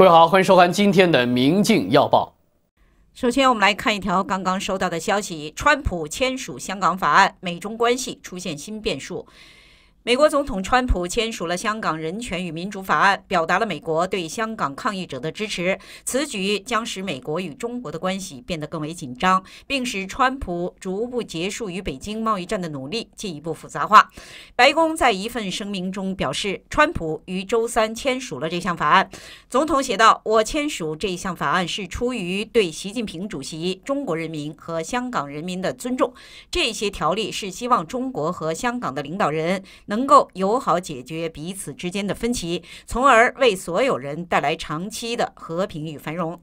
各位好，欢迎收看今天的《明镜要报》。首先，我们来看一条刚刚收到的消息：，川普签署香港法案，美中关系出现新变数。美国总统川普签署了《香港人权与民主法案》，表达了美国对香港抗议者的支持。此举将使美国与中国的关系变得更为紧张，并使川普逐步结束与北京贸易战的努力进一步复杂化。白宫在一份声明中表示，川普于周三签署了这项法案。总统写道：“我签署这项法案是出于对习近平主席、中国人民和香港人民的尊重。这些条例是希望中国和香港的领导人能。”能够友好解决彼此之间的分歧，从而为所有人带来长期的和平与繁荣。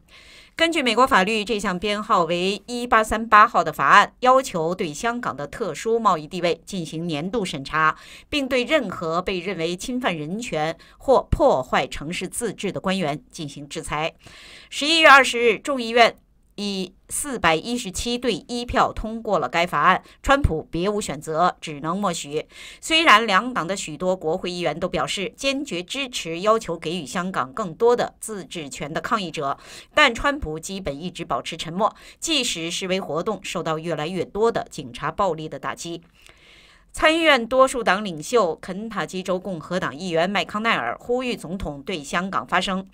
根据美国法律，这项编号为一八三八号的法案要求对香港的特殊贸易地位进行年度审查，并对任何被认为侵犯人权或破坏城市自治的官员进行制裁。十一月二十日，众议院。以四百一十七对一票通过了该法案，川普别无选择，只能默许。虽然两党的许多国会议员都表示坚决支持要求给予香港更多的自治权的抗议者，但川普基本一直保持沉默，即使示威活动受到越来越多的警察暴力的打击。参议院多数党领袖、肯塔基州共和党议员麦康奈尔呼吁总统对香港发声。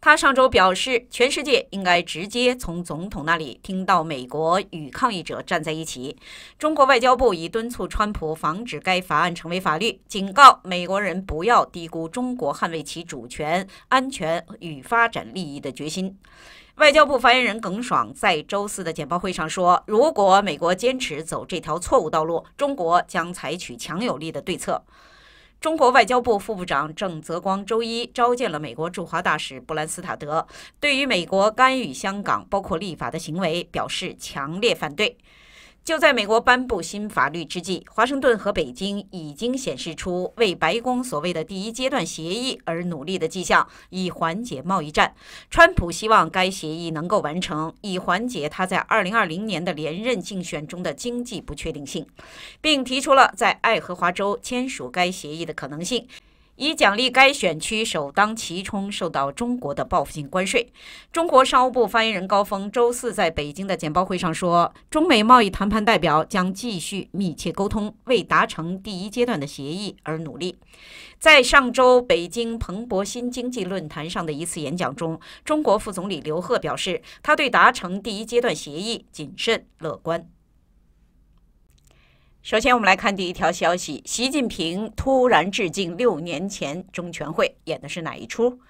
他上周表示，全世界应该直接从总统那里听到美国与抗议者站在一起。中国外交部已敦促川普防止该法案成为法律，警告美国人不要低估中国捍卫其主权、安全与发展利益的决心。外交部发言人耿爽在周四的简报会上说，如果美国坚持走这条错误道路，中国将采取强有力的对策。中国外交部副部长郑泽光周一召见了美国驻华大使布兰斯塔德，对于美国干预香港包括立法的行为表示强烈反对。就在美国颁布新法律之际，华盛顿和北京已经显示出为白宫所谓的第一阶段协议而努力的迹象，以缓解贸易战。川普希望该协议能够完成，以缓解他在二零二零年的连任竞选中的经济不确定性，并提出了在爱荷华州签署该协议的可能性。以奖励该选区首当其冲受到中国的报复性关税。中国商务部发言人高峰周四在北京的简报会上说，中美贸易谈判代表将继续密切沟通，为达成第一阶段的协议而努力。在上周北京彭博新经济论坛上的一次演讲中，中国副总理刘鹤表示，他对达成第一阶段协议谨慎乐观。首先，我们来看第一条消息：习近平突然致敬六年前中全会，演的是哪一出？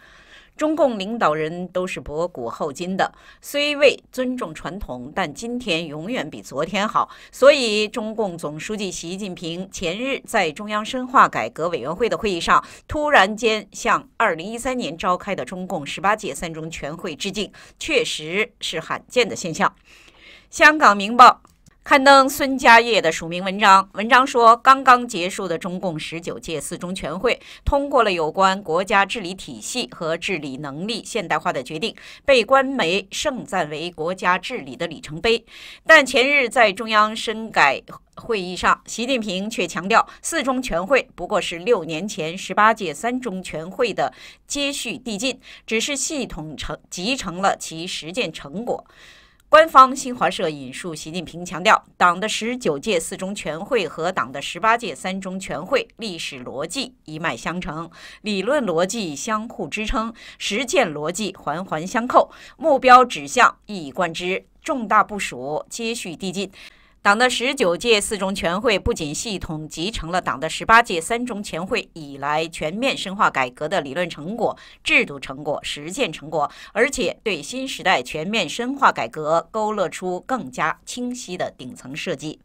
中共领导人都是博古后今的，虽未尊重传统，但今天永远比昨天好。所以，中共总书记习近平前日在中央深化改革委员会的会议上，突然间向二零一三年召开的中共十八届三中全会致敬，确实是罕见的现象。香港明报。刊登孙家业的署名文章，文章说，刚刚结束的中共十九届四中全会通过了有关国家治理体系和治理能力现代化的决定，被官媒盛赞为国家治理的里程碑。但前日在中央深改会议上，习近平却强调，四中全会不过是六年前十八届三中全会的接续递进，只是系统成集成了其实践成果。官方新华社引述习近平强调，党的十九届四中全会和党的十八届三中全会历史逻辑一脉相承，理论逻辑相互支撑，实践逻辑环环相扣，目标指向一以贯之，重大部署接续递进。党的十九届四中全会不仅系统集成了党的十八届三中全会以来全面深化改革的理论成果、制度成果、实践成果，而且对新时代全面深化改革勾勒出更加清晰的顶层设计。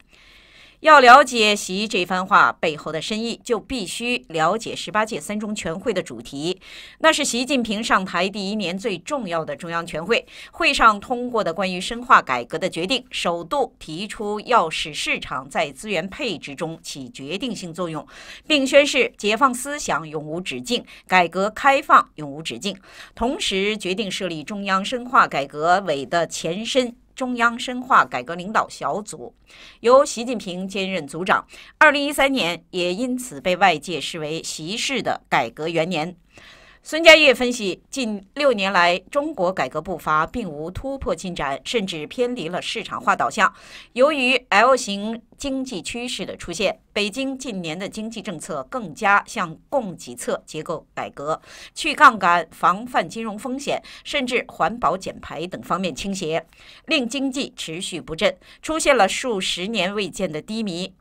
要了解习这番话背后的深意，就必须了解十八届三中全会的主题。那是习近平上台第一年最重要的中央全会，会上通过的关于深化改革的决定，首度提出要使市场在资源配置中起决定性作用，并宣示解放思想永无止境，改革开放永无止境。同时决定设立中央深化改革委的前身。中央深化改革领导小组由习近平兼任组长，二零一三年也因此被外界视为习氏的改革元年。孙家业分析，近六年来中国改革步伐并无突破进展，甚至偏离了市场化导向。由于 L 型经济趋势的出现，北京近年的经济政策更加向供给侧结构改革、去杠杆、防范金融风险，甚至环保减排等方面倾斜，令经济持续不振，出现了数十年未见的低迷。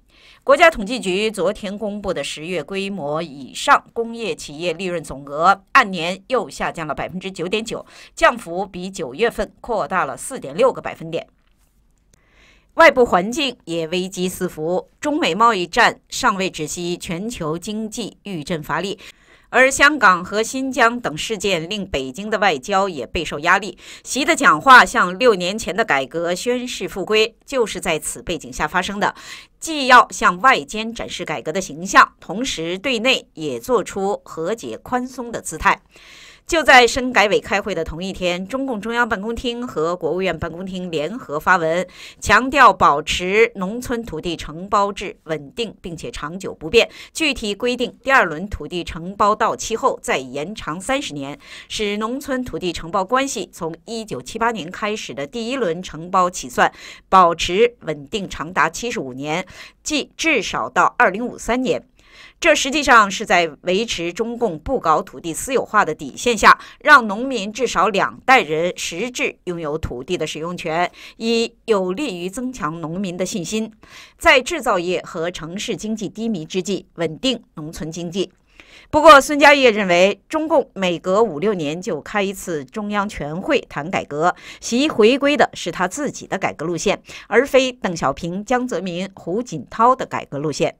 国家统计局昨天公布的十月规模以上工业企业利润总额，按年又下降了百分之九点九，降幅比九月份扩大了四点六个百分点。外部环境也危机四伏，中美贸易战尚未止息，全球经济遇震乏力。而香港和新疆等事件令北京的外交也备受压力。习的讲话向六年前的改革宣誓复归，就是在此背景下发生的。既要向外间展示改革的形象，同时对内也做出和解宽松的姿态。就在深改委开会的同一天，中共中央办公厅和国务院办公厅联合发文，强调保持农村土地承包制稳定并且长久不变。具体规定，第二轮土地承包到期后再延长三十年，使农村土地承包关系从一九七八年开始的第一轮承包起算，保持稳定长达七十五年，即至少到二零五三年。这实际上是在维持中共不搞土地私有化的底线下，让农民至少两代人实质拥有土地的使用权，以有利于增强农民的信心，在制造业和城市经济低迷之际稳定农村经济。不过，孙家业认为，中共每隔五六年就开一次中央全会谈改革，其回归的是他自己的改革路线，而非邓小平、江泽民、胡锦涛的改革路线。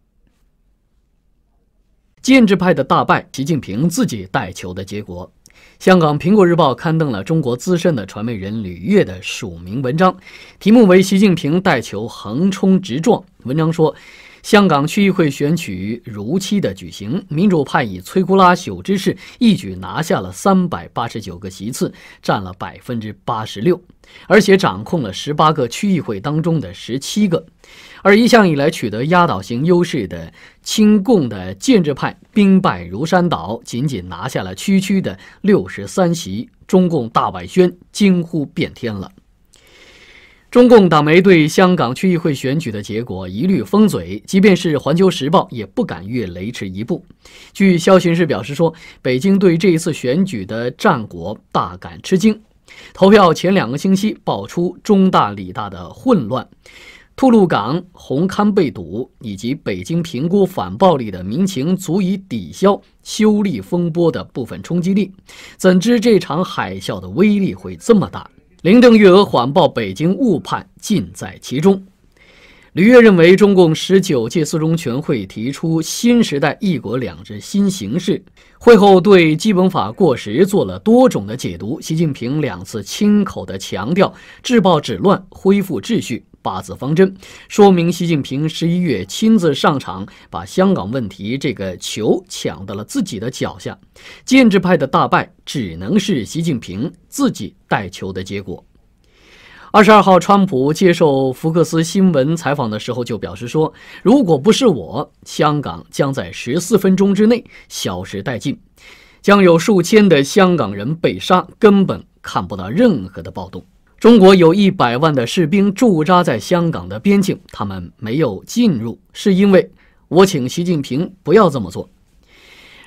建制派的大败，习近平自己带球的结果。香港《苹果日报》刊登了中国资深的传媒人吕越的署名文章，题目为《习近平带球横冲直撞》。文章说，香港区议会选举如期的举行，民主派以摧枯拉朽之势，一举拿下了三百八十九个席次，占了百分之八十六，而且掌控了十八个区议会当中的十七个。而一向以来取得压倒性优势的亲共的建制派兵败如山倒，仅仅拿下了区区的六十三席。中共大外宣惊呼变天了。中共党媒对香港区议会选举的结果一律封嘴，即便是《环球时报》也不敢越雷池一步。据消息人士表示说，北京对这一次选举的战果大感吃惊。投票前两个星期爆出中大、理大的混乱。吐露港红磡被堵，以及北京评估反暴力的民情，足以抵消修例风波的部分冲击力。怎知这场海啸的威力会这么大？林郑月娥缓报北京误判尽在其中。吕越认为，中共十九届四中全会提出新时代“一国两制”新形势，会后对《基本法》过时做了多种的解读。习近平两次亲口的强调，治暴止乱，恢复秩序。八字方针说明，习近平十一月亲自上场，把香港问题这个球抢到了自己的脚下。建制派的大败，只能是习近平自己带球的结果。二十二号，川普接受福克斯新闻采访的时候就表示说：“如果不是我，香港将在十四分钟之内消失殆尽，将有数千的香港人被杀，根本看不到任何的暴动。”中国有一百万的士兵驻扎在香港的边境，他们没有进入，是因为我请习近平不要这么做。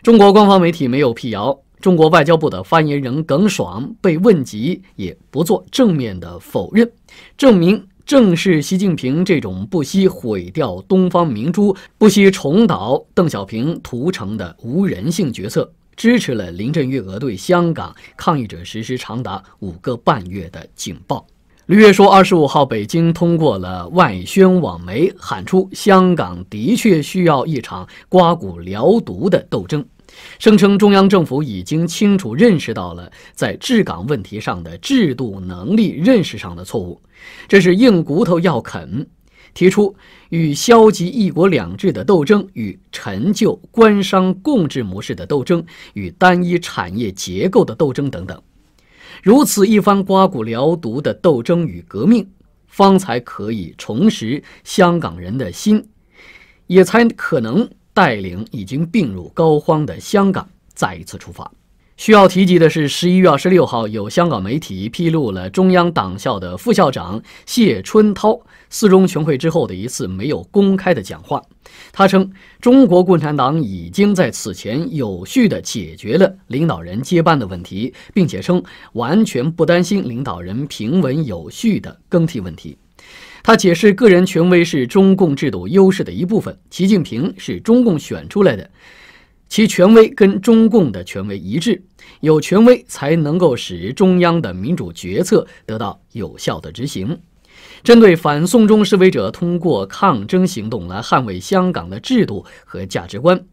中国官方媒体没有辟谣，中国外交部的发言人耿爽被问及，也不做正面的否认。证明正是习近平这种不惜毁掉东方明珠、不惜重蹈邓小平屠城的无人性决策。支持了林郑月娥对香港抗议者实施长达五个半月的警报。绿月说，二十五号北京通过了外宣网媒，喊出香港的确需要一场刮骨疗毒的斗争，声称中央政府已经清楚认识到了在治港问题上的制度能力认识上的错误，这是硬骨头要啃。提出与消极“一国两制”的斗争，与陈旧官商共治模式的斗争，与单一产业结构的斗争等等，如此一番刮骨疗毒的斗争与革命，方才可以重拾香港人的心，也才可能带领已经病入膏肓的香港再一次出发。需要提及的是，十一月二十六号，有香港媒体披露了中央党校的副校长谢春涛。四中全会之后的一次没有公开的讲话，他称中国共产党已经在此前有序地解决了领导人接班的问题，并且称完全不担心领导人平稳有序的更替问题。他解释，个人权威是中共制度优势的一部分，习近平是中共选出来的，其权威跟中共的权威一致，有权威才能够使中央的民主决策得到有效的执行。针对反送中示威者通过抗争行动来捍卫香港的制度和价值观，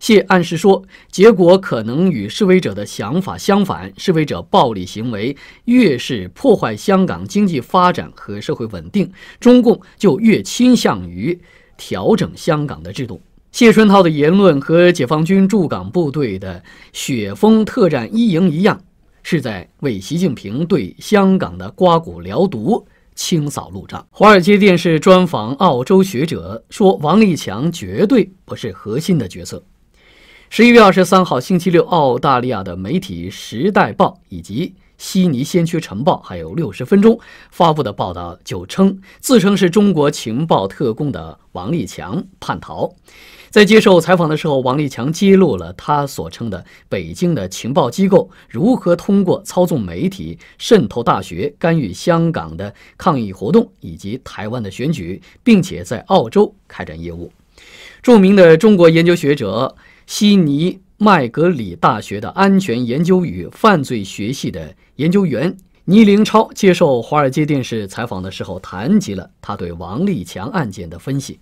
谢暗示说，结果可能与示威者的想法相反。示威者暴力行为越是破坏香港经济发展和社会稳定，中共就越倾向于调整香港的制度。谢春涛的言论和解放军驻港部队的雪峰特战一营一样，是在为习近平对香港的刮骨疗毒。清扫路障。华尔街电视专访澳洲学者说，王立强绝对不是核心的角色。十一月二十三号星期六，澳大利亚的媒体《时代报》以及悉尼先驱晨报还有六十分钟发布的报道就称，自称是中国情报特工的王立强叛逃。在接受采访的时候，王立强揭露了他所称的北京的情报机构如何通过操纵媒体、渗透大学、干预香港的抗议活动以及台湾的选举，并且在澳洲开展业务。著名的中国研究学者、悉尼麦格里大学的安全研究与犯罪学系的研究员倪凌超接受华尔街电视采访的时候，谈及了他对王立强案件的分析。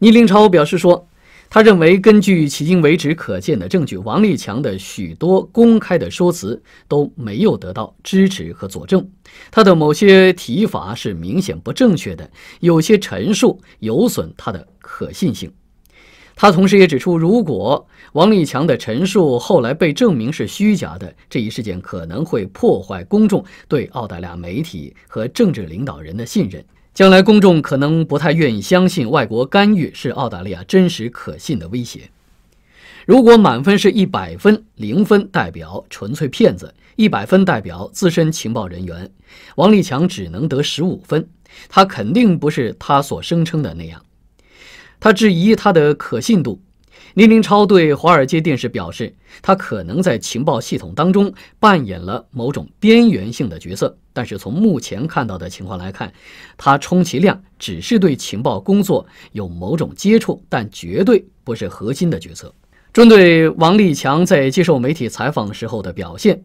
倪林超表示说：“他认为，根据迄今为止可见的证据，王立强的许多公开的说辞都没有得到支持和佐证。他的某些提法是明显不正确的，有些陈述有损他的可信性。他同时也指出，如果王立强的陈述后来被证明是虚假的，这一事件可能会破坏公众对澳大利亚媒体和政治领导人的信任。”将来公众可能不太愿意相信外国干预是澳大利亚真实可信的威胁。如果满分是一百分，零分代表纯粹骗子，一百分代表资深情报人员，王立强只能得十五分。他肯定不是他所声称的那样，他质疑他的可信度。倪林超对华尔街电视表示，他可能在情报系统当中扮演了某种边缘性的角色。但是从目前看到的情况来看，他充其量只是对情报工作有某种接触，但绝对不是核心的决策。针对王立强在接受媒体采访时候的表现，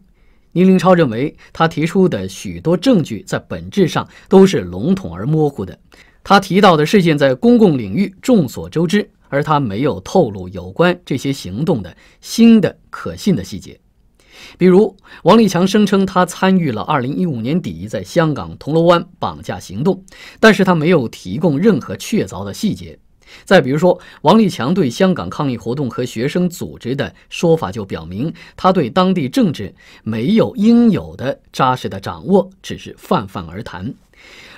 倪林超认为他提出的许多证据在本质上都是笼统而模糊的。他提到的事件在公共领域众所周知。而他没有透露有关这些行动的新的可信的细节，比如王立强声称他参与了2015年底在香港铜锣湾绑架行动，但是他没有提供任何确凿的细节。再比如说，王立强对香港抗议活动和学生组织的说法，就表明他对当地政治没有应有的扎实的掌握，只是泛泛而谈。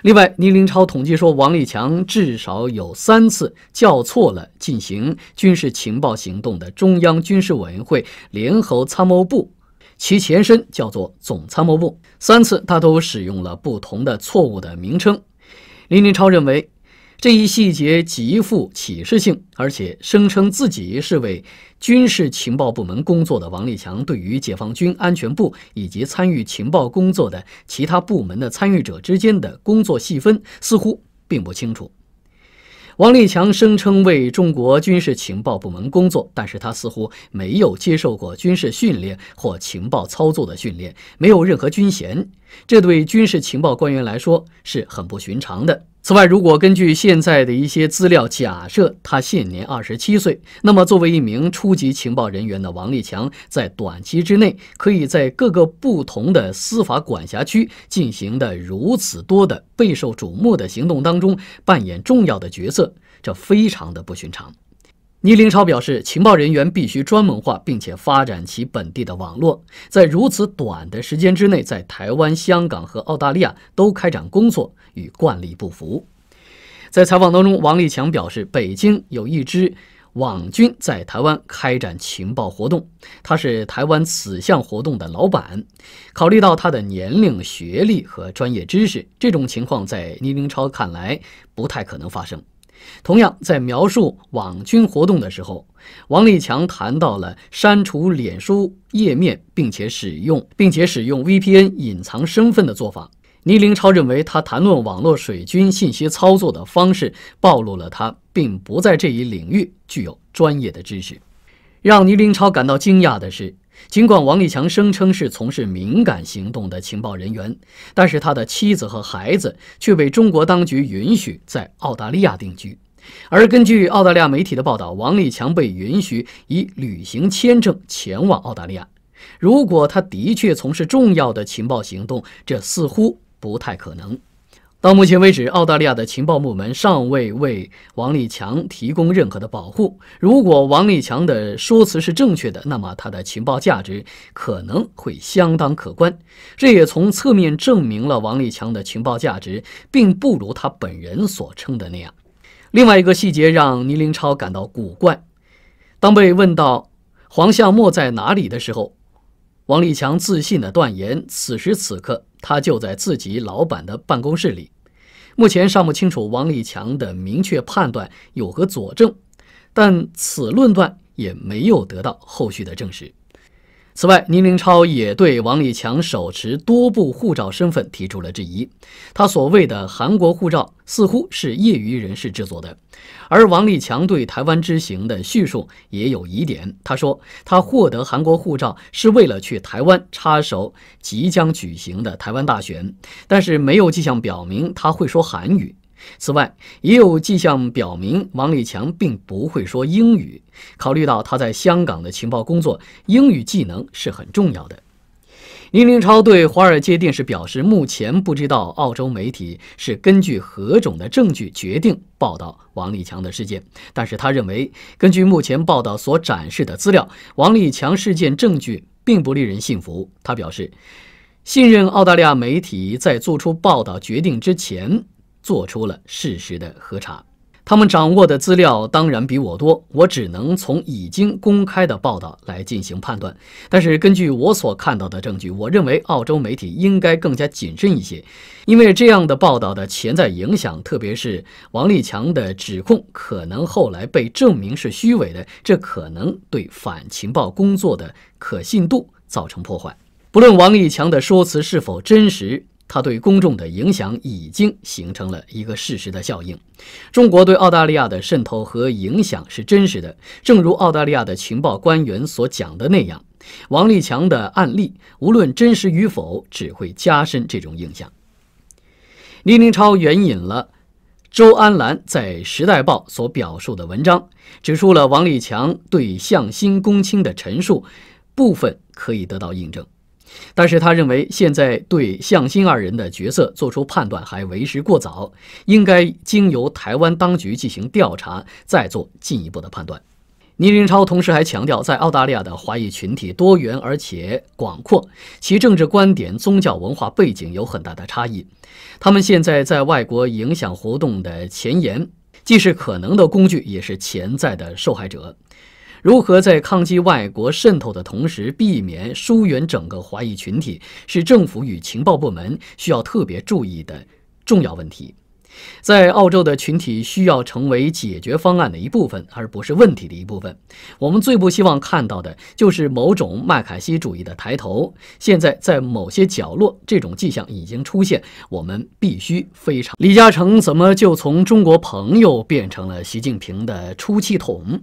另外，倪林超统计说，王立强至少有三次叫错了进行军事情报行动的中央军事委员会联合参谋部，其前身叫做总参谋部。三次他都使用了不同的错误的名称。倪林超认为。这一细节极富启示性，而且声称自己是为军事情报部门工作的王立强，对于解放军安全部以及参与情报工作的其他部门的参与者之间的工作细分似乎并不清楚。王立强声称为中国军事情报部门工作，但是他似乎没有接受过军事训练或情报操作的训练，没有任何军衔，这对军事情报官员来说是很不寻常的。此外，如果根据现在的一些资料假设他现年二十七岁，那么作为一名初级情报人员的王立强，在短期之内可以在各个不同的司法管辖区进行的如此多的备受瞩目的行动当中扮演重要的角色，这非常的不寻常。倪林超表示，情报人员必须专门化，并且发展其本地的网络。在如此短的时间之内，在台湾、香港和澳大利亚都开展工作，与惯例不符。在采访当中，王立强表示，北京有一支网军在台湾开展情报活动，他是台湾此项活动的老板。考虑到他的年龄、学历和专业知识，这种情况在倪林超看来不太可能发生。同样在描述网军活动的时候，王立强谈到了删除脸书页面，并且使用并且使用 VPN 隐藏身份的做法。倪林超认为，他谈论网络水军信息操作的方式暴露了他并不在这一领域具有专业的知识。让倪林超感到惊讶的是。尽管王立强声称是从事敏感行动的情报人员，但是他的妻子和孩子却被中国当局允许在澳大利亚定居。而根据澳大利亚媒体的报道，王立强被允许以旅行签证前往澳大利亚。如果他的确从事重要的情报行动，这似乎不太可能。到目前为止，澳大利亚的情报部门尚未为王立强提供任何的保护。如果王立强的说辞是正确的，那么他的情报价值可能会相当可观。这也从侧面证明了王立强的情报价值并不如他本人所称的那样。另外一个细节让倪林超感到古怪：当被问到黄向墨在哪里的时候。王立强自信地断言，此时此刻他就在自己老板的办公室里。目前尚不清楚王立强的明确判断有何佐证，但此论断也没有得到后续的证实。此外，倪林超也对王立强手持多部护照身份提出了质疑。他所谓的韩国护照似乎是业余人士制作的，而王立强对台湾之行的叙述也有疑点。他说，他获得韩国护照是为了去台湾插手即将举行的台湾大选，但是没有迹象表明他会说韩语。此外，也有迹象表明，王立强并不会说英语。考虑到他在香港的情报工作，英语技能是很重要的。宁林超对《华尔街电视》表示，目前不知道澳洲媒体是根据何种的证据决定报道王立强的事件，但是他认为，根据目前报道所展示的资料，王立强事件证据并不令人信服。他表示，信任澳大利亚媒体在做出报道决定之前。做出了事实的核查。他们掌握的资料当然比我多，我只能从已经公开的报道来进行判断。但是根据我所看到的证据，我认为澳洲媒体应该更加谨慎一些，因为这样的报道的潜在影响，特别是王立强的指控，可能后来被证明是虚伪的，这可能对反情报工作的可信度造成破坏。不论王立强的说辞是否真实。他对公众的影响已经形成了一个事实的效应，中国对澳大利亚的渗透和影响是真实的。正如澳大利亚的情报官员所讲的那样，王立强的案例无论真实与否，只会加深这种印象。倪宁超援引了周安兰在《时代报》所表述的文章，指出了王立强对向心公卿的陈述部分可以得到印证。但是他认为，现在对向新二人的角色做出判断还为时过早，应该经由台湾当局进行调查，再做进一步的判断。倪林超同时还强调，在澳大利亚的华裔群体多元而且广阔，其政治观点、宗教文化背景有很大的差异。他们现在在外国影响活动的前沿，既是可能的工具，也是潜在的受害者。如何在抗击外国渗透的同时，避免疏远整个华裔群体，是政府与情报部门需要特别注意的重要问题。在澳洲的群体需要成为解决方案的一部分，而不是问题的一部分。我们最不希望看到的就是某种麦卡锡主义的抬头。现在在某些角落，这种迹象已经出现。我们必须非常……李嘉诚怎么就从中国朋友变成了习近平的出气筒？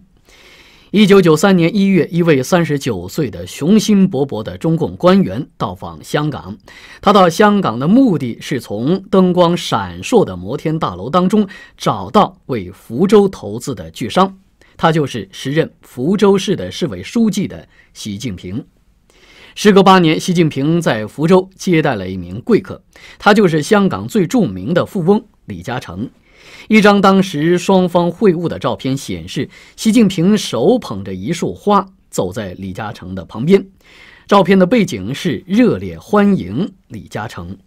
一九九三年一月，一位三十九岁的雄心勃勃的中共官员到访香港。他到香港的目的是从灯光闪烁的摩天大楼当中找到为福州投资的巨商。他就是时任福州市的市委书记的习近平。时隔八年，习近平在福州接待了一名贵客，他就是香港最著名的富翁李嘉诚。一张当时双方会晤的照片显示，习近平手捧着一束花走在李嘉诚的旁边。照片的背景是热烈欢迎李嘉诚。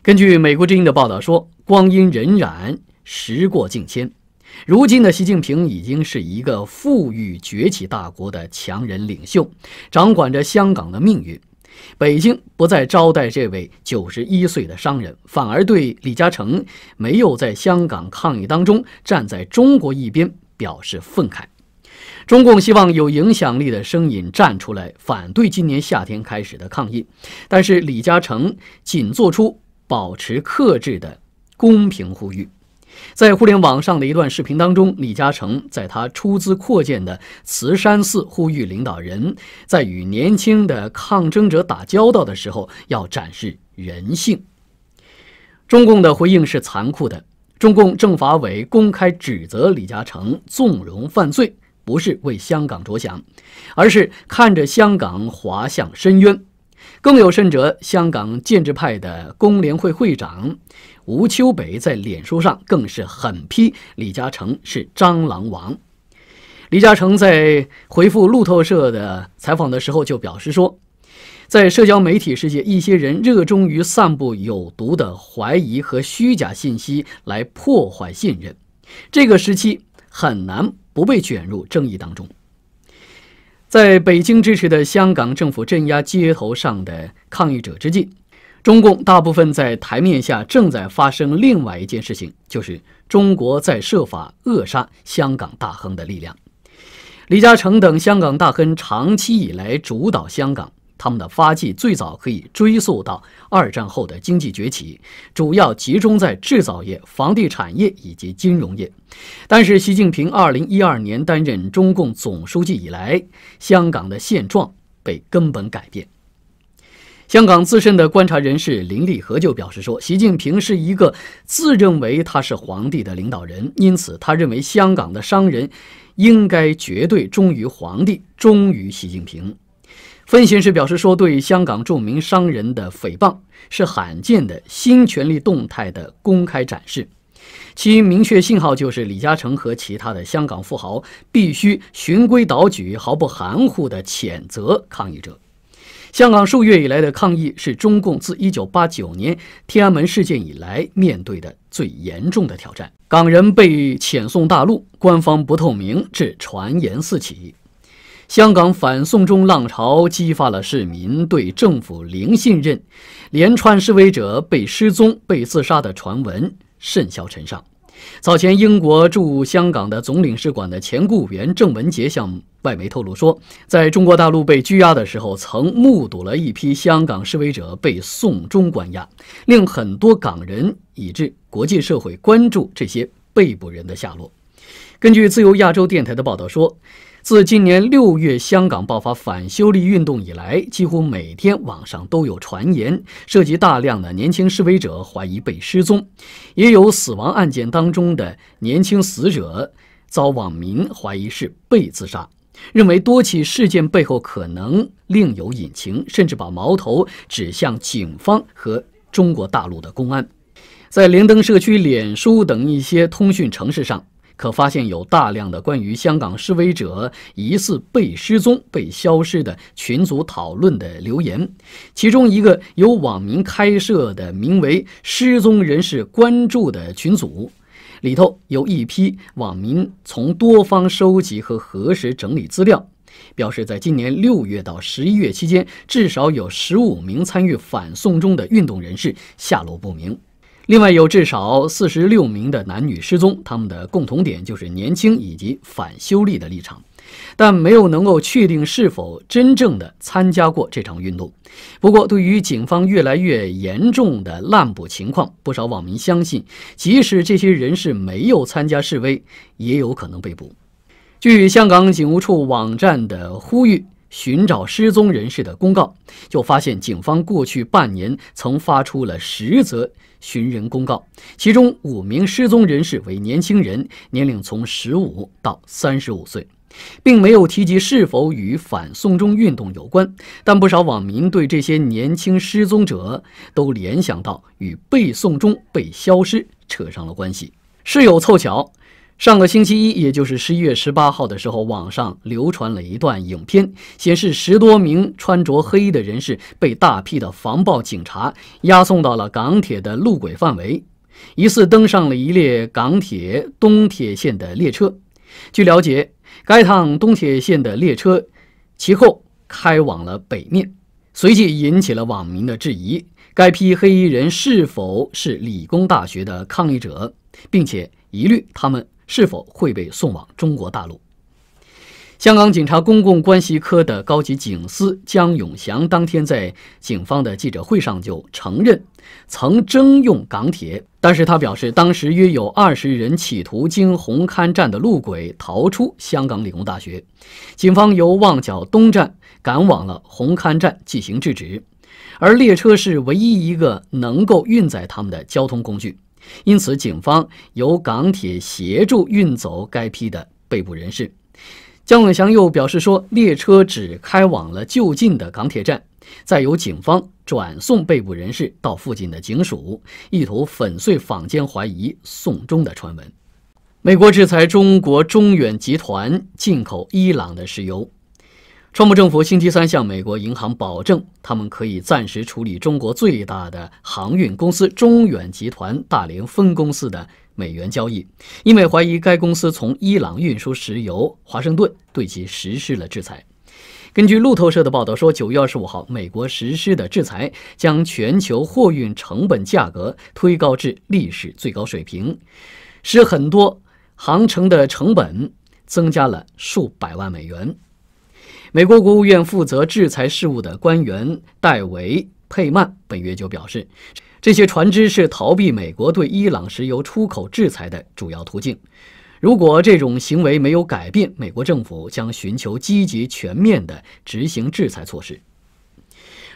根据《美国之音》的报道说，光阴荏苒，时过境迁，如今的习近平已经是一个富裕崛起大国的强人领袖，掌管着香港的命运。北京不再招待这位九十一岁的商人，反而对李嘉诚没有在香港抗议当中站在中国一边表示愤慨。中共希望有影响力的声音站出来反对今年夏天开始的抗议，但是李嘉诚仅做出保持克制的公平呼吁。在互联网上的一段视频当中，李嘉诚在他出资扩建的慈山寺呼吁领导人，在与年轻的抗争者打交道的时候，要展示人性。中共的回应是残酷的，中共政法委公开指责李嘉诚纵容犯罪，不是为香港着想，而是看着香港滑向深渊。更有甚者，香港建制派的工联会会长。吴秋北在脸书上更是狠批李嘉诚是“蟑螂王”。李嘉诚在回复路透社的采访的时候就表示说：“在社交媒体世界，一些人热衷于散布有毒的怀疑和虚假信息来破坏信任。这个时期很难不被卷入争议当中。”在北京支持的香港政府镇压街头上的抗议者之际。中共大部分在台面下正在发生另外一件事情，就是中国在设法扼杀香港大亨的力量。李嘉诚等香港大亨长期以来主导香港，他们的发迹最早可以追溯到二战后的经济崛起，主要集中在制造业、房地产业以及金融业。但是，习近平二零一二年担任中共总书记以来，香港的现状被根本改变。香港资深的观察人士林立和就表示说：“习近平是一个自认为他是皇帝的领导人，因此他认为香港的商人应该绝对忠于皇帝，忠于习近平。”分析师表示说：“对香港著名商人的诽谤是罕见的新权力动态的公开展示，其明确信号就是李嘉诚和其他的香港富豪必须循规蹈矩，毫不含糊地谴责抗议者。”香港数月以来的抗议是中共自1989年天安门事件以来面对的最严重的挑战。港人被遣送大陆，官方不透明，至传言四起。香港反送中浪潮激发了市民对政府零信任，连串示威者被失踪、被自杀的传闻甚嚣尘上。早前，英国驻香港的总领事馆的前雇员郑文杰向。外媒透露说，在中国大陆被拘押的时候，曾目睹了一批香港示威者被送中关押，令很多港人以至国际社会关注这些被捕人的下落。根据自由亚洲电台的报道说，自今年六月香港爆发反修例运动以来，几乎每天网上都有传言涉及大量的年轻示威者，怀疑被失踪，也有死亡案件当中的年轻死者遭网民怀疑是被自杀。认为多起事件背后可能另有隐情，甚至把矛头指向警方和中国大陆的公安。在灵登社区、脸书等一些通讯城市上，可发现有大量的关于香港示威者疑似被失踪、被消失的群组讨论的留言。其中一个由网民开设的名为“失踪人士关注”的群组。里头有一批网民从多方收集和核实整理资料，表示在今年六月到十一月期间，至少有十五名参与反送中的运动人士下落不明，另外有至少四十六名的男女失踪，他们的共同点就是年轻以及反修例的立场。但没有能够确定是否真正的参加过这场运动。不过，对于警方越来越严重的滥捕情况，不少网民相信，即使这些人士没有参加示威，也有可能被捕。据香港警务处网站的呼吁寻找失踪人士的公告，就发现警方过去半年曾发出了十则寻人公告，其中五名失踪人士为年轻人，年龄从十五到三十五岁。并没有提及是否与反送中运动有关，但不少网民对这些年轻失踪者都联想到与被送中被消失扯上了关系。事有凑巧，上个星期一，也就是十一月十八号的时候，网上流传了一段影片，显示十多名穿着黑衣的人士被大批的防暴警察押送到了港铁的路轨范围，疑似登上了一列港铁东铁线的列车。据了解。该趟东铁线的列车，其后开往了北面，随即引起了网民的质疑：该批黑衣人是否是理工大学的抗议者，并且疑虑他们是否会被送往中国大陆。香港警察公共关系科的高级警司江永祥当天在警方的记者会上就承认，曾征用港铁。但是他表示，当时约有二十人企图经红磡站的路轨逃出香港理工大学，警方由旺角东站赶往了红磡站进行制止，而列车是唯一一个能够运载他们的交通工具，因此警方由港铁协助运走该批的被捕人士。姜伟祥又表示说，列车只开往了就近的港铁站，再由警方转送被捕人士到附近的警署，意图粉碎坊间怀疑送终的传闻。美国制裁中国中远集团进口伊朗的石油。川普政府星期三向美国银行保证，他们可以暂时处理中国最大的航运公司中远集团大连分公司的。美元交易，因为怀疑该公司从伊朗运输石油，华盛顿对其实施了制裁。根据路透社的报道说，九月二十五号，美国实施的制裁将全球货运成本价格推高至历史最高水平，使很多航程的成本增加了数百万美元。美国国务院负责制裁事务的官员戴维·佩曼本月就表示。这些船只是逃避美国对伊朗石油出口制裁的主要途径。如果这种行为没有改变，美国政府将寻求积极全面的执行制裁措施。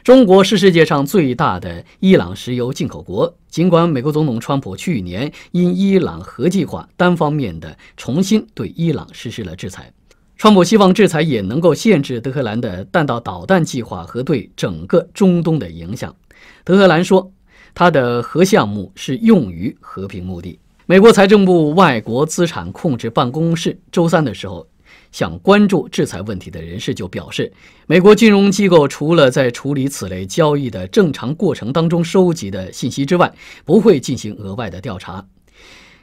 中国是世界上最大的伊朗石油进口国。尽管美国总统川普去年因伊朗核计划单方面的重新对伊朗实施了制裁，川普希望制裁也能够限制德黑兰的弹道导弹计划和对整个中东的影响。德黑兰说。它的核项目是用于和平目的。美国财政部外国资产控制办公室周三的时候，向关注制裁问题的人士就表示，美国金融机构除了在处理此类交易的正常过程当中收集的信息之外，不会进行额外的调查。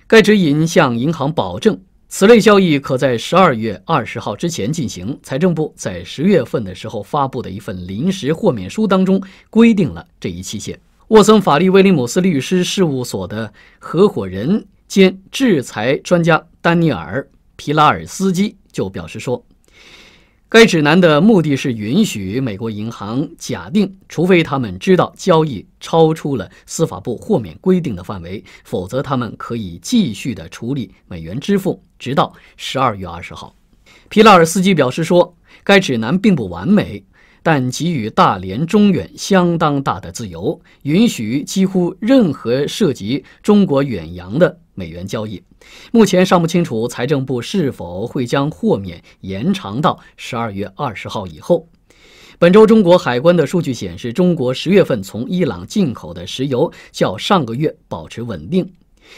该指引向银行保证，此类交易可在十二月二十号之前进行。财政部在十月份的时候发布的一份临时豁免书当中规定了这一期限。沃森法律威廉姆斯律师事务所的合伙人兼制裁专家丹尼尔·皮拉尔斯基就表示说：“该指南的目的是允许美国银行假定，除非他们知道交易超出了司法部豁免规定的范围，否则他们可以继续的处理美元支付，直到十二月二十号。”皮拉尔斯基表示说：“该指南并不完美。”但给予大连中远相当大的自由，允许几乎任何涉及中国远洋的美元交易。目前尚不清楚财政部是否会将豁免延长到十二月二十号以后。本周中国海关的数据显示，中国十月份从伊朗进口的石油较上个月保持稳定。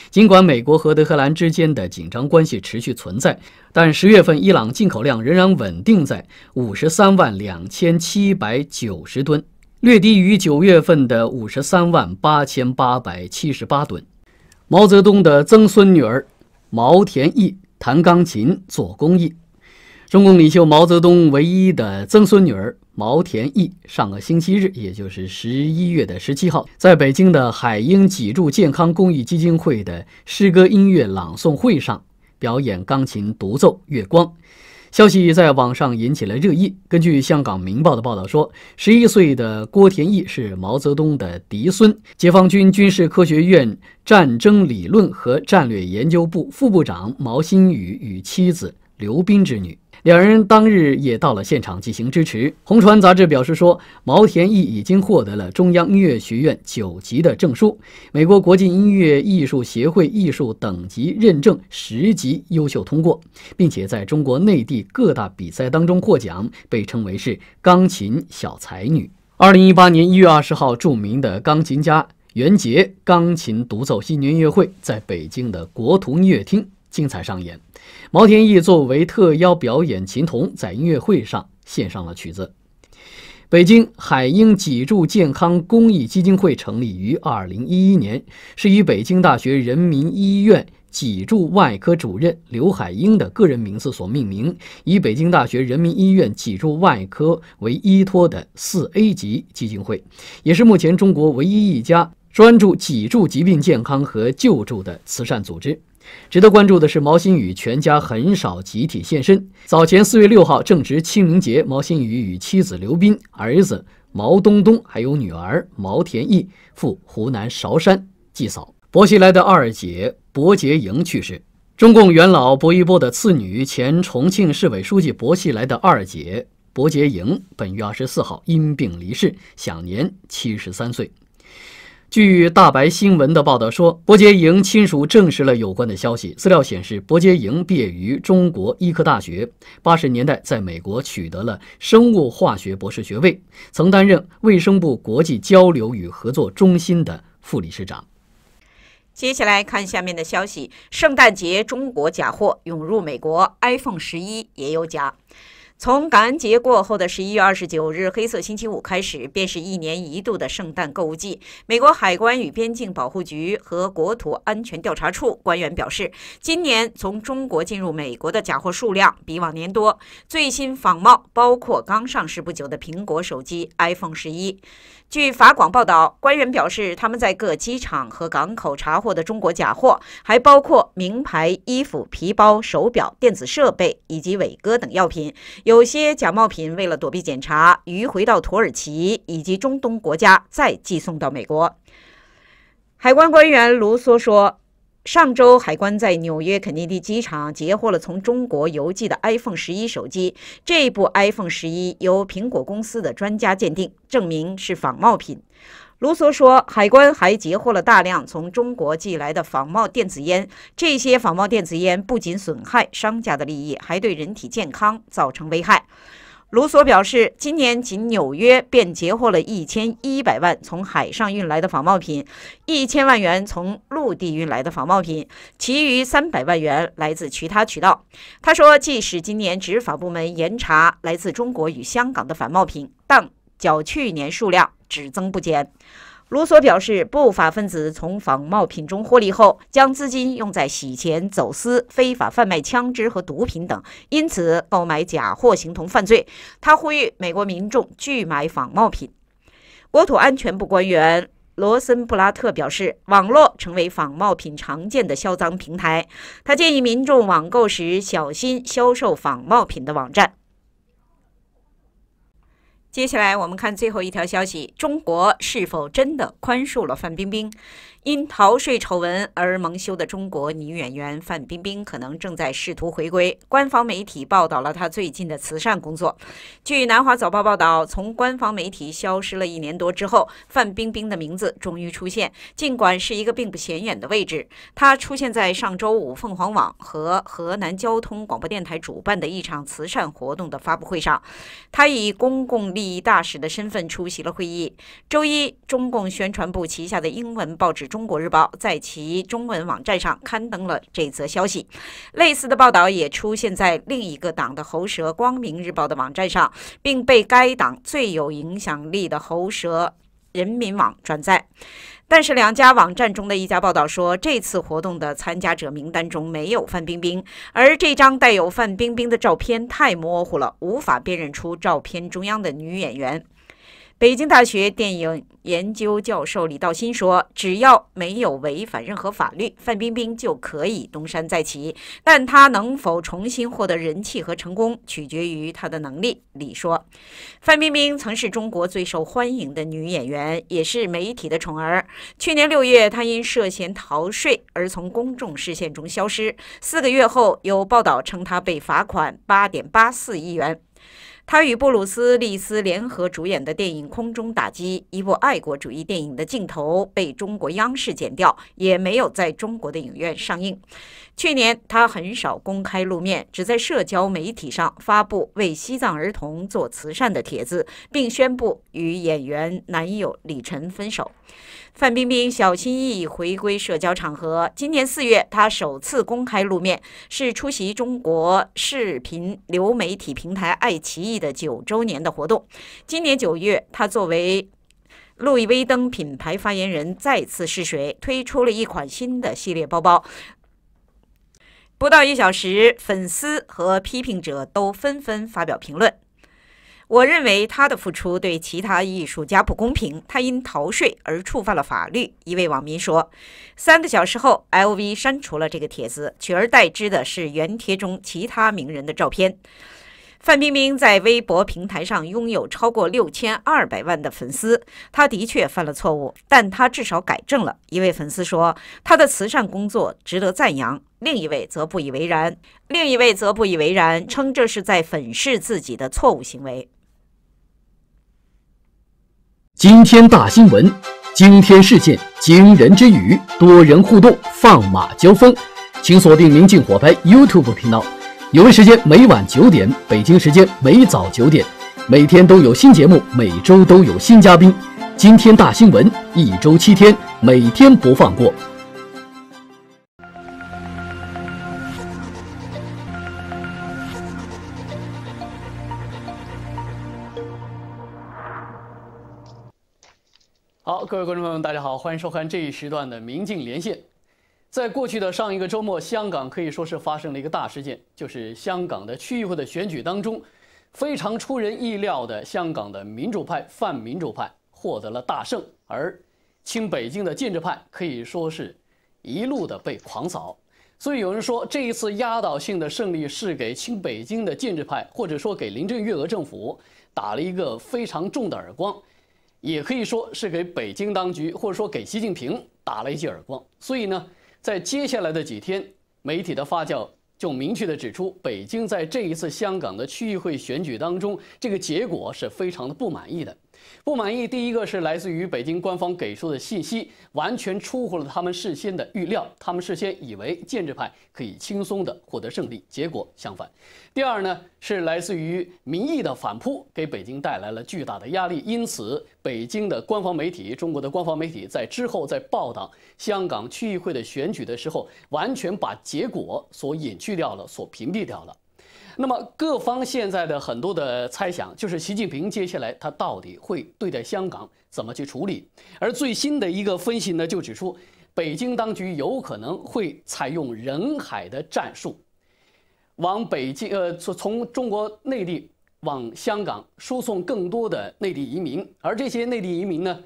尽管美国和德黑兰之间的紧张关系持续存在，但十月份伊朗进口量仍然稳定在五十三万两千七百九十吨，略低于九月份的五十三万八千八百七十八吨。毛泽东的曾孙女儿毛田义弹钢琴做公益。中共领袖毛泽东唯一的曾孙女儿。毛田毅上个星期日，也就是十一月的十七号，在北京的海鹰脊柱健康公益基金会的诗歌音乐朗诵会上表演钢琴独奏《月光》，消息在网上引起了热议。根据香港《明报》的报道说，十一岁的郭田毅是毛泽东的嫡孙，解放军军事科学院战争理论和战略研究部副部长毛新宇与妻子刘斌之女。两人当日也到了现场进行支持。红船杂志表示说，毛田艺已经获得了中央音乐学院九级的证书，美国国际音乐艺术协会艺术等级认证十级优秀通过，并且在中国内地各大比赛当中获奖，被称为是钢琴小才女。二零一八年一月二十号，著名的钢琴家袁杰钢琴独奏新年音乐会在北京的国图音乐厅。精彩上演。毛天翼作为特邀表演琴童，在音乐会上献上了曲子。北京海英脊柱健康公益基金会成立于二零一一年，是以北京大学人民医院脊柱外科主任刘海英的个人名字所命名，以北京大学人民医院脊柱外科为依托的四 A 级基金会，也是目前中国唯一一家专注脊柱疾病健康和救助的慈善组织。值得关注的是，毛新宇全家很少集体现身。早前四月六号，正值清明节，毛新宇与妻子刘斌、儿子毛东东还有女儿毛田义赴湖南韶山祭扫。薄熙来的二姐薄洁莹去世。中共元老薄一波的次女、前重庆市委书记薄熙来的二姐薄洁莹，本月二十四号因病离世，享年七十三岁。据大白新闻的报道说，伯杰营亲属证实了有关的消息。资料显示，伯杰营毕业于中国医科大学，八十年代在美国取得了生物化学博士学位，曾担任卫生部国际交流与合作中心的副理事长。接下来看下面的消息：圣诞节，中国假货涌入美国，iPhone 十一也有假。从感恩节过后的十一月二十九日，黑色星期五开始，便是一年一度的圣诞购物季。美国海关与边境保护局和国土安全调查处官员表示，今年从中国进入美国的假货数量比往年多。最新仿冒包括刚上市不久的苹果手机 iPhone 十一。据法广报道，官员表示，他们在各机场和港口查获的中国假货，还包括名牌衣服、皮包、手表、电子设备以及伟哥等药品。有些假冒品为了躲避检查，迂回到土耳其以及中东国家，再寄送到美国。海关官员卢梭说。上周，海关在纽约肯尼迪机场截获了从中国邮寄的 iPhone 十一手机。这部 iPhone 十一由苹果公司的专家鉴定，证明是仿冒品。卢梭说，海关还截获了大量从中国寄来的仿冒电子烟。这些仿冒电子烟不仅损害商家的利益，还对人体健康造成危害。卢梭表示，今年仅纽约便截获了一千一百万从海上运来的仿冒品，一千万元从陆地运来的仿冒品，其余三百万元来自其他渠道。他说，即使今年执法部门严查来自中国与香港的仿冒品，但较去年数量只增不减。卢梭表示，不法分子从仿冒品中获利后，将资金用在洗钱、走私、非法贩卖枪支和毒品等，因此购买假货形同犯罪。他呼吁美国民众拒买仿冒品。国土安全部官员罗森布拉特表示，网络成为仿冒品常见的销赃平台。他建议民众网购时小心销售仿冒品的网站。接下来，我们看最后一条消息：中国是否真的宽恕了范冰冰？因逃税丑闻而蒙羞的中国女演员范冰冰，可能正在试图回归。官方媒体报道了她最近的慈善工作。据《南华早报》报道，从官方媒体消失了一年多之后，范冰冰的名字终于出现，尽管是一个并不显眼的位置。她出现在上周五凤凰网和河南交通广播电台主办的一场慈善活动的发布会上，她以公共利益大使的身份出席了会议。周一，中共宣传部旗下的英文报纸。中国日报在其中文网站上刊登了这则消息，类似的报道也出现在另一个党的喉舌光明日报的网站上，并被该党最有影响力的喉舌人民网转载。但是，两家网站中的一家报道说，这次活动的参加者名单中没有范冰冰，而这张带有范冰冰的照片太模糊了，无法辨认出照片中央的女演员。北京大学电影研究教授李道新说：“只要没有违反任何法律，范冰冰就可以东山再起。但她能否重新获得人气和成功，取决于她的能力。”李说：“范冰冰曾是中国最受欢迎的女演员，也是媒体的宠儿。去年六月，她因涉嫌逃税而从公众视线中消失。四个月后，有报道称她被罚款八点八四亿元。”他与布鲁斯·利斯联合主演的电影《空中打击》，一部爱国主义电影的镜头被中国央视剪掉，也没有在中国的影院上映。去年，她很少公开露面，只在社交媒体上发布为西藏儿童做慈善的帖子，并宣布与演员男友李晨分手。范冰冰小心翼翼回归社交场合。今年四月，她首次公开露面，是出席中国视频流媒体平台爱奇艺的九周年的活动。今年九月，她作为路易威登品牌发言人再次试水，推出了一款新的系列包包。不到一小时，粉丝和批评者都纷纷发表评论。我认为他的付出对其他艺术家不公平，他因逃税而触犯了法律。一位网民说。三个小时后，LV 删除了这个帖子，取而代之的是原帖中其他名人的照片。范冰冰在微博平台上拥有超过六千二百万的粉丝。她的确犯了错误，但她至少改正了。一位粉丝说，她的慈善工作值得赞扬。另一位则不以为然，另一位则不以为然，称这是在粉饰自己的错误行为。惊天大新闻，惊天事件，惊人之语，多人互动，放马交锋，请锁定《明镜火拍》YouTube 频道，有为时间每晚九点（北京时间每早九点），每天都有新节目，每周都有新嘉宾。惊天大新闻，一周七天，每天不放过。好，各位观众朋友，大家好，欢迎收看这一时段的《明镜连线》。在过去的上一个周末，香港可以说是发生了一个大事件，就是香港的区域会的选举当中，非常出人意料的，香港的民主派、泛民主派获得了大胜，而清北京的建制派可以说是一路的被狂扫。所以有人说，这一次压倒性的胜利是给清北京的建制派，或者说给林郑月娥政府打了一个非常重的耳光。也可以说是给北京当局，或者说给习近平打了一记耳光。所以呢，在接下来的几天，媒体的发酵就明确的指出，北京在这一次香港的区域会选举当中，这个结果是非常的不满意的。不满意，第一个是来自于北京官方给出的信息，完全出乎了他们事先的预料。他们事先以为建制派可以轻松的获得胜利，结果相反。第二呢，是来自于民意的反扑，给北京带来了巨大的压力。因此，北京的官方媒体，中国的官方媒体，在之后在报道香港区议会的选举的时候，完全把结果所隐去掉了，所屏蔽掉了。那么，各方现在的很多的猜想，就是习近平接下来他到底会对待香港怎么去处理。而最新的一个分析呢，就指出，北京当局有可能会采用人海的战术，往北京呃从从中国内地往香港输送更多的内地移民。而这些内地移民呢，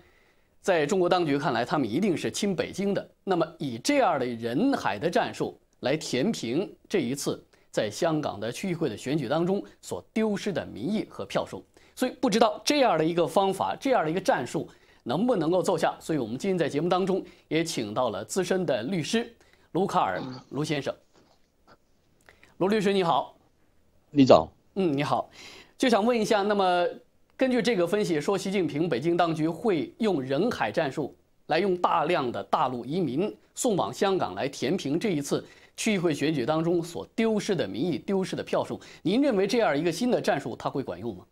在中国当局看来，他们一定是亲北京的。那么，以这样的人海的战术来填平这一次。在香港的区议会的选举当中所丢失的民意和票数，所以不知道这样的一个方法，这样的一个战术能不能够奏效。所以我们今天在节目当中也请到了资深的律师卢卡尔卢先生。卢律师你好，李总，嗯你好，就想问一下，那么根据这个分析说，习近平北京当局会用人海战术来用大量的大陆移民送往香港来填平这一次。去会选举当中所丢失的民意、丢失的票数，您认为这样一个新的战术它会管用吗？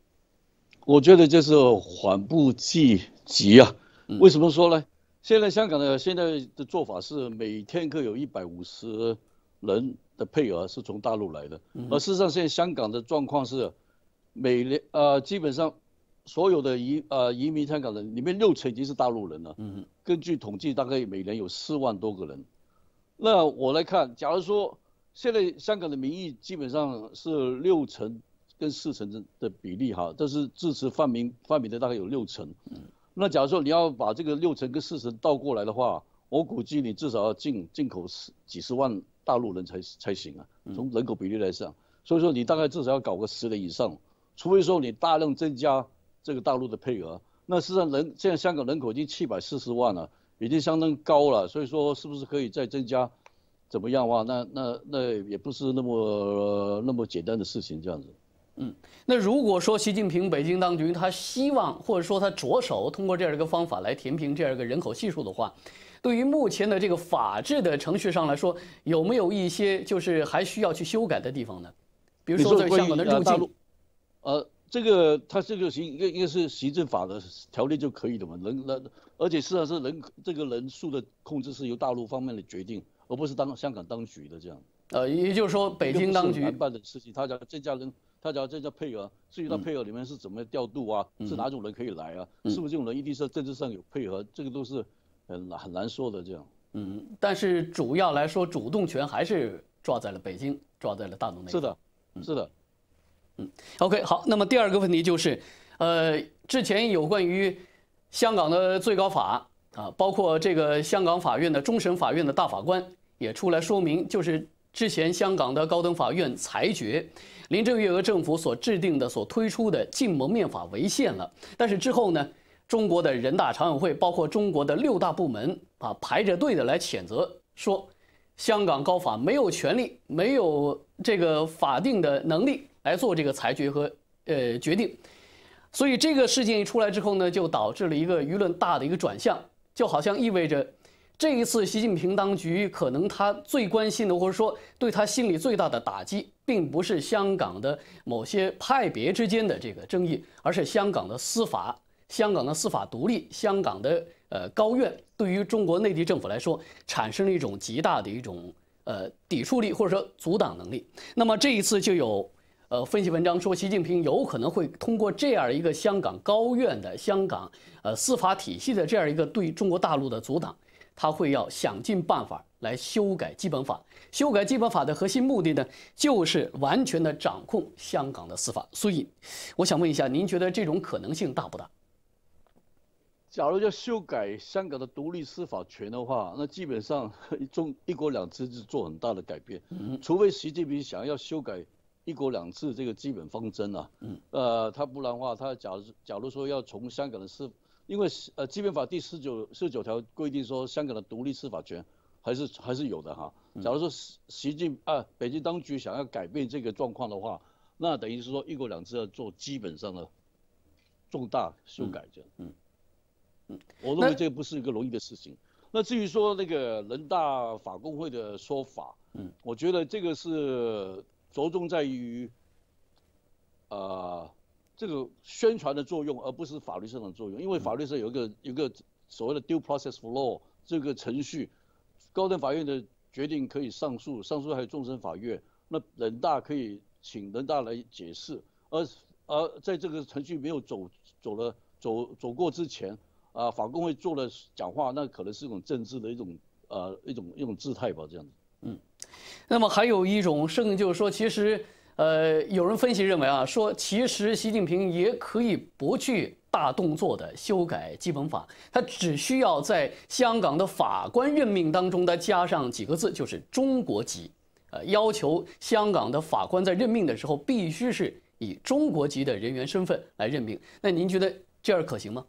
我觉得这是缓不济急啊！为什么说呢？现在香港的现在的做法是每天各有一百五十人的配额是从大陆来的，而事实上现在香港的状况是每年呃基本上所有的移呃移民香港人里面六成已经是大陆人了。嗯，根据统计，大概每年有四万多个人。那我来看，假如说现在香港的民意基本上是六成跟四成的的比例哈，但是支持范明范明的大概有六成。嗯。那假如说你要把这个六成跟四成倒过来的话，我估计你至少要进进口十几十万大陆人才才行啊。从人口比例来讲，所以说你大概至少要搞个十人以上，除非说你大量增加这个大陆的配额。那实际上人现在香港人口已经七百四十万了。已经相当高了，所以说是不是可以再增加？怎么样哇？那那那也不是那么那么简单的事情这样子。嗯，那如果说习近平北京当局他希望或者说他着手通过这样一个方法来填平这样一个人口系数的话，对于目前的这个法制的程序上来说，有没有一些就是还需要去修改的地方呢？比如说香港的入境。呃。这个他这个行应应该是行政法的条例就可以的嘛？人人而且事实上是人这个人数的控制是由大陆方面的决定，而不是当香港当局的这样。呃，也就是说北京当局办的事情，他讲这家人，他讲这家配合，至于他配合里面是怎么调度啊，是哪种人可以来啊？是不是这种人一定是政治上有配合？这个都是很很难说的这样。嗯，但是主要来说，主动权还是抓在了北京，抓在了大陆内。是的，是的。嗯，OK，好。那么第二个问题就是，呃，之前有关于香港的最高法啊，包括这个香港法院的终审法院的大法官也出来说明，就是之前香港的高等法院裁决，林郑月娥政府所制定的、所推出的禁蒙面法违宪了。但是之后呢，中国的人大常委会，包括中国的六大部门啊，排着队的来谴责说，香港高法没有权利，没有这个法定的能力。来做这个裁决和呃决定，所以这个事件一出来之后呢，就导致了一个舆论大的一个转向，就好像意味着这一次习近平当局可能他最关心的，或者说对他心里最大的打击，并不是香港的某些派别之间的这个争议，而是香港的司法，香港的司法独立，香港的呃高院对于中国内地政府来说，产生了一种极大的一种呃抵触力或者说阻挡能力。那么这一次就有。呃，分析文章说，习近平有可能会通过这样一个香港高院的香港呃司法体系的这样一个对中国大陆的阻挡，他会要想尽办法来修改基本法。修改基本法的核心目的呢，就是完全的掌控香港的司法。所以，我想问一下，您觉得这种可能性大不大？假如要修改香港的独立司法权的话，那基本上 中一国两制是做很大的改变，除非习近平想要修改。一国两制这个基本方针啊，呃，他不然的话，他假如假如说要从香港的司，因为呃，基本法第十九十九条规定说，香港的独立司法权还是还是有的哈。假如说习习近啊，北京当局想要改变这个状况的话，那等于是说一国两制要做基本上的重大修改这样。嗯嗯，我认为这个不是一个容易的事情。那至于说那个人大法工会的说法，嗯，我觉得这个是。着重在于，呃，这个宣传的作用，而不是法律上的作用。因为法律上有一个、一个所谓的 due process for law 这个程序，高等法院的决定可以上诉，上诉还有终审法院。那人大可以请人大来解释，而而在这个程序没有走走了、走走过之前，啊，法工会做了讲话，那可能是一种政治的一种啊、一种一种姿态吧，这样子。那么还有一种声音就是说，其实，呃，有人分析认为啊，说其实习近平也可以不去大动作的修改基本法，他只需要在香港的法官任命当中，他加上几个字，就是中国籍，呃，要求香港的法官在任命的时候必须是以中国籍的人员身份来任命。那您觉得这样可行吗？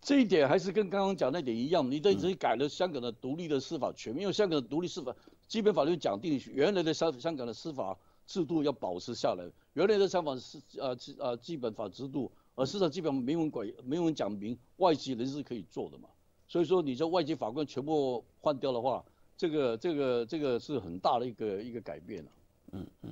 这一点还是跟刚刚讲那点一样，你这于改了香港的独立的司法权，因为香港的独立司法。基本法律讲定，原来的香香港的司法制度要保持下来，原来的香港是呃呃基本法制度，而市场基本没人管，没有人讲明，外籍人士可以做的嘛。所以说，你这外籍法官全部换掉的话，这个这个这个是很大的一个一个改变啊。嗯嗯，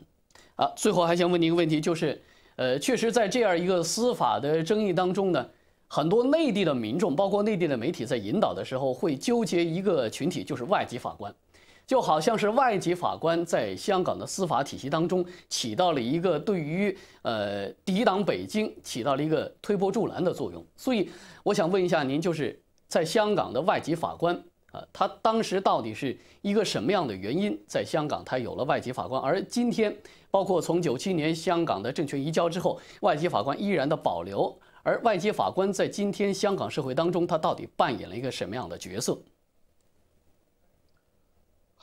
啊，最后还想问你一个问题，就是，呃，确实在这样一个司法的争议当中呢，很多内地的民众，包括内地的媒体在引导的时候，会纠结一个群体，就是外籍法官。就好像是外籍法官在香港的司法体系当中起到了一个对于呃抵挡北京起到了一个推波助澜的作用，所以我想问一下您，就是在香港的外籍法官啊，他当时到底是一个什么样的原因，在香港他有了外籍法官，而今天包括从九七年香港的政权移交之后，外籍法官依然的保留，而外籍法官在今天香港社会当中，他到底扮演了一个什么样的角色？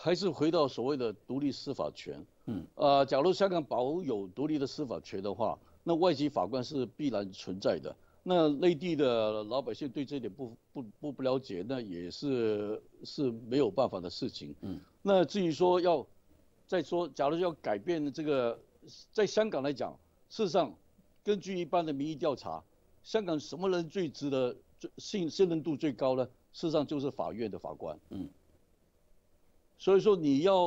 还是回到所谓的独立司法权，嗯，啊，假如香港保有独立的司法权的话，那外籍法官是必然存在的。那内地的老百姓对这点不不不不了解，那也是是没有办法的事情。嗯，那至于说要再说，假如要改变这个，在香港来讲，事实上，根据一般的民意调查，香港什么人最值得最信信任度最高呢？事实上就是法院的法官。嗯。所以说你要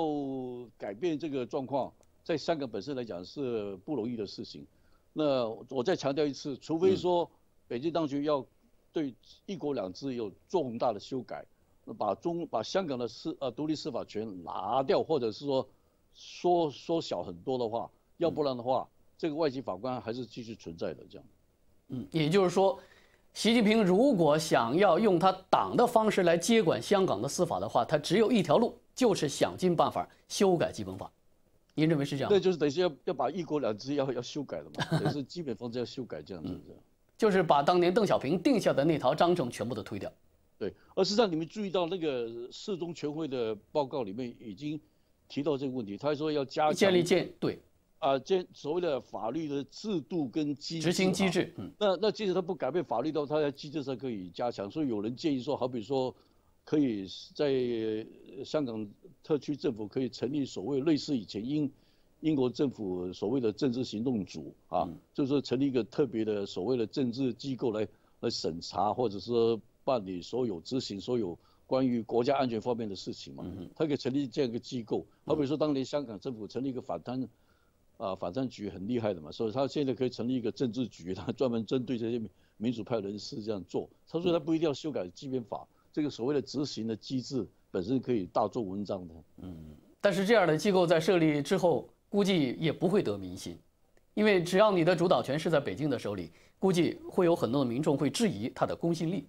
改变这个状况，在香港本身来讲是不容易的事情。那我再强调一次，除非说北京当局要对“一国两制”有重大的修改，把中把香港的司呃独立司法权拿掉，或者是说缩缩小很多的话，要不然的话，这个外籍法官还是继续存在的这样。嗯，也就是说，习近平如果想要用他党的方式来接管香港的司法的话，他只有一条路。就是想尽办法修改基本法，您认为是这样对，就是等于要要把一国两制要要修改了嘛，等于是基本方针要修改这样子。嗯，就是把当年邓小平定下的那套章程全部都推掉。对，而实际上你们注意到那个四中全会的报告里面已经提到这个问题，他说要加强建立建对，啊建所谓的法律的制度跟机执行机制。嗯，那那即使他不改变法律的话，他在机制上可以加强。所以有人建议说，好比说。可以在香港特区政府可以成立所谓类似以前英英国政府所谓的政治行动组啊，就是成立一个特别的所谓的政治机构来来审查或者是办理所有执行所有关于国家安全方面的事情嘛。他可以成立这样一个机构，好比说当年香港政府成立一个反贪啊反贪局很厉害的嘛，所以他现在可以成立一个政治局，他专门针对这些民主派人士这样做。他说他不一定要修改基本法。这个所谓的执行的机制本身可以大做文章的，嗯，但是这样的机构在设立之后，估计也不会得民心，因为只要你的主导权是在北京的手里，估计会有很多的民众会质疑它的公信力。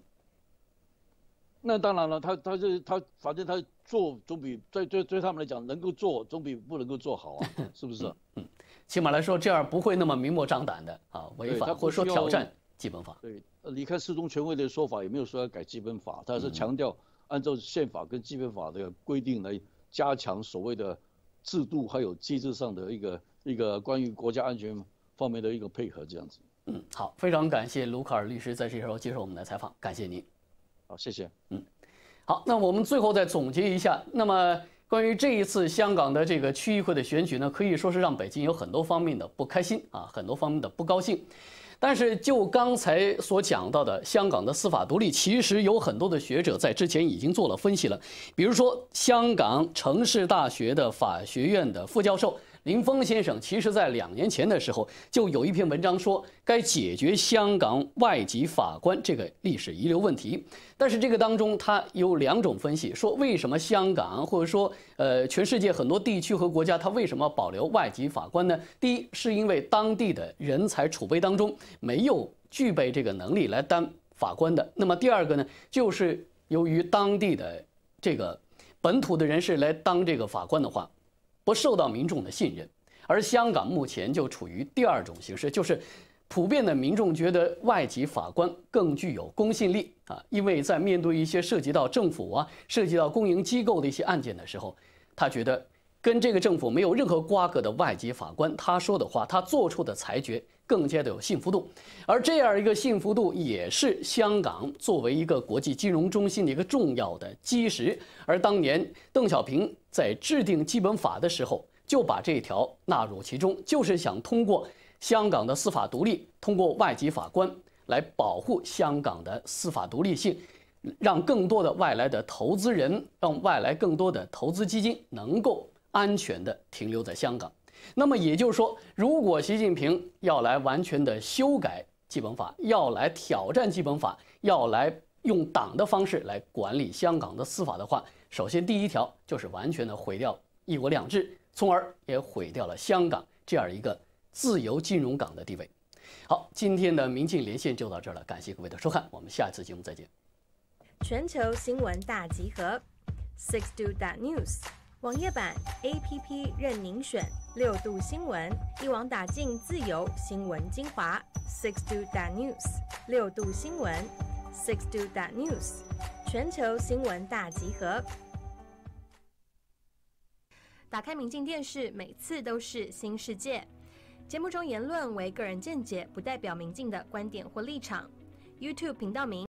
那当然了，他他他反正他做总比对对对他们来讲能够做总比不能够做好啊，是不是？嗯，起码来说这样不会那么明目张胆的啊违法或者说挑战基本法。对。离开四中全会的说法，也没有说要改基本法，他是强调按照宪法跟基本法的规定来加强所谓的制度还有机制上的一个一个关于国家安全方面的一个配合，这样子。嗯，好，非常感谢卢卡尔律师在这时候接受我们的采访，感谢您。好，谢谢。嗯，好，那我们最后再总结一下，那么关于这一次香港的这个区议会的选举呢，可以说是让北京有很多方面的不开心啊，很多方面的不高兴。但是，就刚才所讲到的香港的司法独立，其实有很多的学者在之前已经做了分析了，比如说香港城市大学的法学院的副教授。林峰先生其实，在两年前的时候，就有一篇文章说，该解决香港外籍法官这个历史遗留问题。但是这个当中，他有两种分析，说为什么香港或者说呃全世界很多地区和国家，他为什么保留外籍法官呢？第一，是因为当地的人才储备当中没有具备这个能力来当法官的；那么第二个呢，就是由于当地的这个本土的人士来当这个法官的话。不受到民众的信任，而香港目前就处于第二种形式，就是普遍的民众觉得外籍法官更具有公信力啊，因为在面对一些涉及到政府啊、涉及到公营机构的一些案件的时候，他觉得跟这个政府没有任何瓜葛的外籍法官，他说的话，他做出的裁决更加的有信服度，而这样一个信服度也是香港作为一个国际金融中心的一个重要的基石，而当年邓小平。在制定基本法的时候，就把这一条纳入其中，就是想通过香港的司法独立，通过外籍法官来保护香港的司法独立性，让更多的外来的投资人，让外来更多的投资基金能够安全的停留在香港。那么也就是说，如果习近平要来完全的修改基本法，要来挑战基本法，要来用党的方式来管理香港的司法的话。首先，第一条就是完全的毁掉“一国两制”，从而也毁掉了香港这样一个自由金融港的地位。好，今天的《民进连线》就到这儿了，感谢各位的收看，我们下一次节目再见。全球新闻大集合，Six d o That News，网页版、APP 任您选，六度新闻一网打尽自由新闻精华，Six d o That News，六度新闻，Six Two That News。全球新闻大集合。打开明镜电视，每次都是新世界。节目中言论为个人见解，不代表明镜的观点或立场。YouTube 频道名。